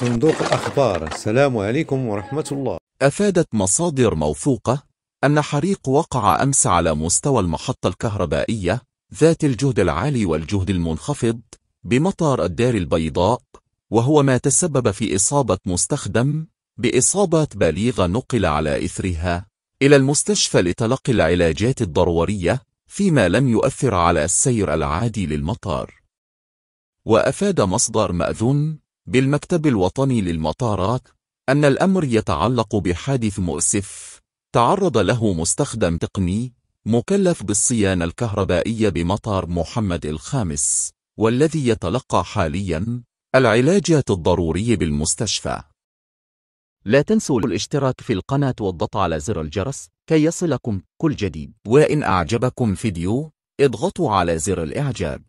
صندوق الأخبار السلام عليكم ورحمة الله أفادت مصادر موثوقة أن حريق وقع أمس على مستوى المحطة الكهربائية ذات الجهد العالي والجهد المنخفض بمطار الدار البيضاء وهو ما تسبب في إصابة مستخدم بإصابة بليغة نقل على إثرها إلى المستشفى لتلقي العلاجات الضرورية فيما لم يؤثر على السير العادي للمطار وأفاد مصدر مأذون بالمكتب الوطني للمطارات أن الأمر يتعلق بحادث مؤسف تعرض له مستخدم تقني مكلف بالصيانة الكهربائية بمطار محمد الخامس والذي يتلقى حالياً العلاجات الضرورية بالمستشفى لا تنسوا الاشتراك في القناة والضغط على زر الجرس كي يصلكم كل جديد وإن أعجبكم فيديو اضغطوا على زر الإعجاب